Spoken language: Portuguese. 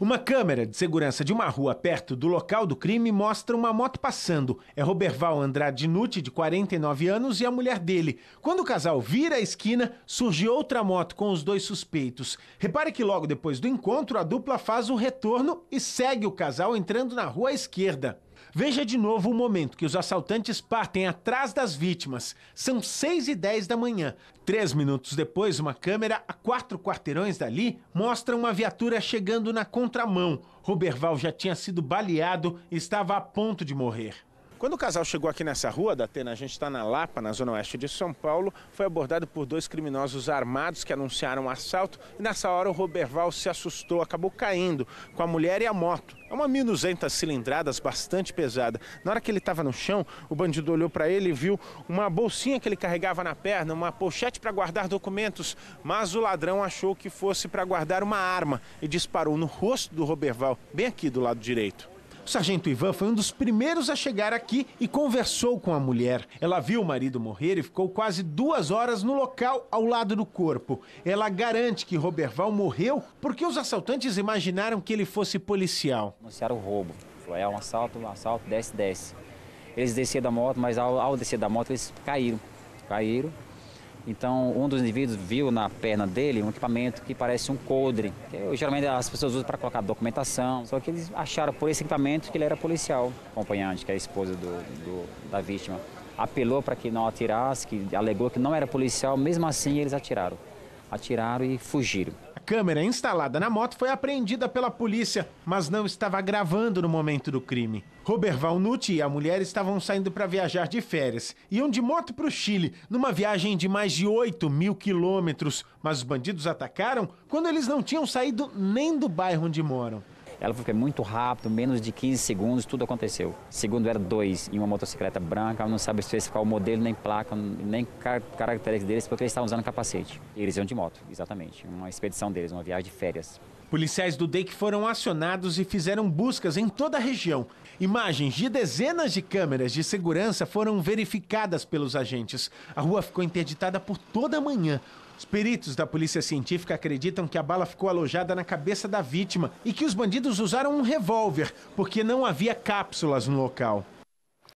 Uma câmera de segurança de uma rua perto do local do crime mostra uma moto passando. É Roberval Andrade Nutti, de 49 anos, e a mulher dele. Quando o casal vira a esquina, surge outra moto com os dois suspeitos. Repare que logo depois do encontro, a dupla faz o retorno e segue o casal entrando na rua à esquerda. Veja de novo o momento que os assaltantes partem atrás das vítimas. São 6 e 10 da manhã. Três minutos depois, uma câmera a quatro quarteirões dali mostra uma viatura chegando na contramão. Roberval já tinha sido baleado e estava a ponto de morrer. Quando o casal chegou aqui nessa rua da Atena, a gente está na Lapa, na zona oeste de São Paulo, foi abordado por dois criminosos armados que anunciaram um assalto e nessa hora o Roberval se assustou, acabou caindo com a mulher e a moto. É uma 1.200 cilindradas, bastante pesada. Na hora que ele estava no chão, o bandido olhou para ele e viu uma bolsinha que ele carregava na perna, uma pochete para guardar documentos, mas o ladrão achou que fosse para guardar uma arma e disparou no rosto do Roberval, bem aqui do lado direito. O sargento Ivan foi um dos primeiros a chegar aqui e conversou com a mulher. Ela viu o marido morrer e ficou quase duas horas no local ao lado do corpo. Ela garante que Roberval morreu porque os assaltantes imaginaram que ele fosse policial. Anunciaram o roubo. foi é um assalto, um assalto, desce, desce. Eles desciam da moto, mas ao, ao descer da moto eles caíram. Caíram então, um dos indivíduos viu na perna dele um equipamento que parece um coldre, que geralmente as pessoas usam para colocar documentação. Só que eles acharam por esse equipamento que ele era policial. A acompanhante, que é a esposa do, do, da vítima, apelou para que não atirasse, que alegou que não era policial, mesmo assim eles atiraram. Atiraram e fugiram câmera instalada na moto foi apreendida pela polícia, mas não estava gravando no momento do crime. Robert Valnuti e a mulher estavam saindo para viajar de férias. Iam de moto para o Chile, numa viagem de mais de 8 mil quilômetros. Mas os bandidos atacaram quando eles não tinham saído nem do bairro onde moram. Ela foi é muito rápido, menos de 15 segundos, tudo aconteceu. Segundo era dois em uma motocicleta branca, não sabe especificar o modelo, nem placa, nem car características deles, porque eles estavam usando capacete. Eles iam de moto, exatamente. Uma expedição deles, uma viagem de férias. Policiais do DEIC foram acionados e fizeram buscas em toda a região. Imagens de dezenas de câmeras de segurança foram verificadas pelos agentes. A rua ficou interditada por toda a manhã. Os peritos da polícia científica acreditam que a bala ficou alojada na cabeça da vítima e que os bandidos usaram um revólver, porque não havia cápsulas no local.